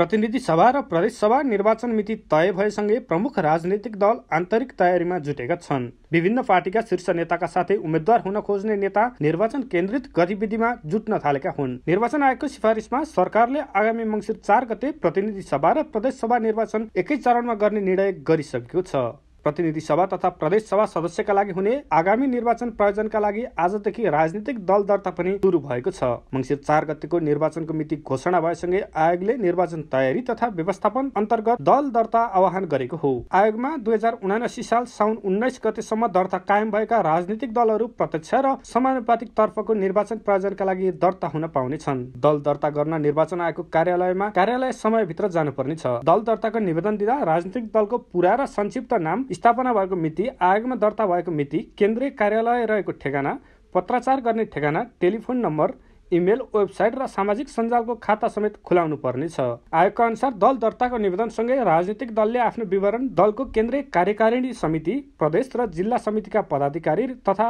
प्रतिनिधि सभा र प्रदेश सभा निर्वाचन मिति तय भएसँगै प्रमुख राजनैतिक दल आन्तरिक तयारीमा जुटेका छन् विभिन्न पार्टीका शीर्ष नेताका साथै उम्मेद्वार हुन खोज्ने नेता निर्वाचन केन्द्रित गतिविधिमा जुट्न थालेका हुन् निर्वाचन आयोगको सिफारिसमा सरकारले आगामी मङ्सिर चार गते प्रतिनिधि सभा र प्रदेश सभा निर्वाचन एकै चरणमा गर्ने निर्णय गरिसकेको छ प्रतिनिधि सभा तथा प्रदेश सभा सदस्यका लागि हुने आगामी निर्वाचन प्रयोजनका लागि आजदेखि राजनीतिक दल दर्ता पनि सुरु भएको छ मङ्सिर चार गतिको निर्वाचनको मिति घोषणा भएसँगै आयोगले निर्वाचन तयारी तथा व्यवस्थापन अन्तर्गत दल दर्ता आह्वान गरेको हो आयोगमा दुई हजार उनासी साल साउन उन्नाइस गतेसम्म दर्ता कायम भएका राजनीतिक दलहरू प्रत्यक्ष र समानुपातिक तर्फको निर्वाचन प्रयोजनका लागि दर्ता हुन पाउनेछन् दल दर्ता गर्न निर्वाचन आयोगको कार्यालयमा कार्यालय समयभित्र जानुपर्नेछ दल दर्ताको निवेदन दिँदा राजनीतिक दलको पुरा र संक्षिप्त नाम स्थापना भएको मिति आयोगमा दर्ता भएको मिति केन्द्रीय कार्यालय रहेको ठेगाना पत्राचार गर्ने ठेगाना टेलिफोन नम्बर इमेल वेबसाइट र सामाजिक सञ्जालको खाता समेत खुलाउनु पर्नेछ आयोगका अनुसार दल दर्ताको निवेदनसँगै राजनीतिक दलले आफ्नो विवरण दलको केन्द्रीय कार्यकारिणी समिति प्रदेश र जिल्ला समितिका पदाधिकारी तथा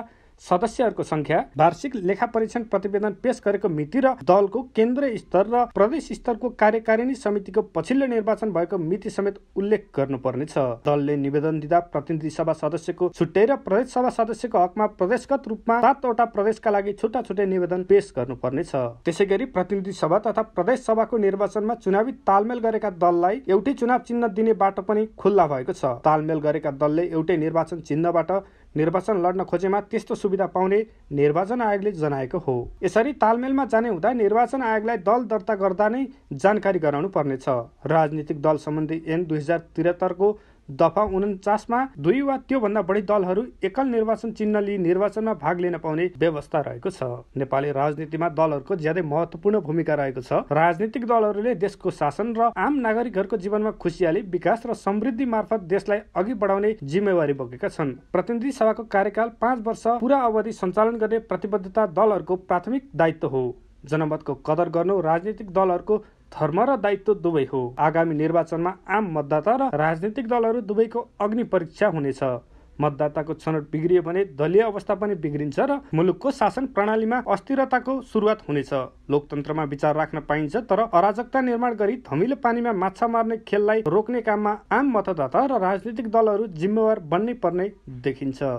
सदस्यहरूको संख्या वार्षिक लेखा परीक्षण प्रतिवेदन पेश गरेको मिति र दलको केन्द्रीय स्तर र प्रदेश स्तरको कार्यकारिणी समितिको पछिल्लो निर्वाचन भएको मिति समेत उल्लेख गर्नुपर्नेछ दलले निवेदन दिँदा प्रतिनिधि सभा सदस्यको छुट्टै र प्रदेश सभा सदस्यको हकमा प्रदेशगत रूपमा सातवटा प्रदेशका लागि छुट्टा छुट्टै निवेदन पेश गर्नुपर्नेछ त्यसै गरी प्रतिनिधि सभा तथा प्रदेश सभाको निर्वाचनमा चुनावी तालमेल गरेका दललाई एउटै चुनाव चिन्ह दिने बाटो पनि खुल्ला भएको छ तालमेल गरेका दलले एउटै निर्वाचन चिन्हबाट निर्वाचन लड्न खोजेमा त्यस्तो सुविधा पाउने निर्वाचन आयोगले जनाएको हो यसरी तालमेलमा जाने हुँदा निर्वाचन आयोगलाई दल दर्ता गर्दा नै जानकारी गराउनु पर्नेछ राजनीतिक दल सम्बन्धी एन दुई हजार त्रिहत्तरको दफा उन्चासमा दुई वा त्योभन्दा बढी दलहरू एकल निर्वाचन चिन्ह लिई निर्वाचनमा भाग लिन पाउने व्यवस्था रहेको छ नेपाली राजनीतिमा दलहरूको ज्यादै महत्वपूर्ण भूमिका रहेको छ राजनीतिक दलहरूले देशको शासन र आम नागरिकहरूको जीवनमा खुसियाली विकास र समृद्धि मार्फत देशलाई अघि बढाउने जिम्मेवारी बोकेका छन् प्रतिनिधि सभाको कार्यकाल पाँच वर्ष पूरा अवधि सञ्चालन गर्ने प्रतिबद्धता दलहरूको प्राथमिक दायित्व हो जनमतको कदर गर्नु राजनीतिक दलहरूको धर्म र दायित्व दुवै हो आगामी निर्वाचनमा आम मतदाता र राजनीतिक दलहरू दुवैको अग्नि परीक्षा हुनेछ मतदाताको छनौट बिग्रियो भने दलीय अवस्था पनि बिग्रिन्छ र मुलुकको शासन प्रणालीमा अस्थिरताको सुरुवात हुनेछ लोकतन्त्रमा विचार राख्न पाइन्छ तर अराजकता निर्माण गरी धमिलो पानीमा माछा मार्ने खेललाई रोक्ने काममा आम मतदाता र राजनीतिक दलहरू जिम्मेवार बन्नै पर्ने देखिन्छ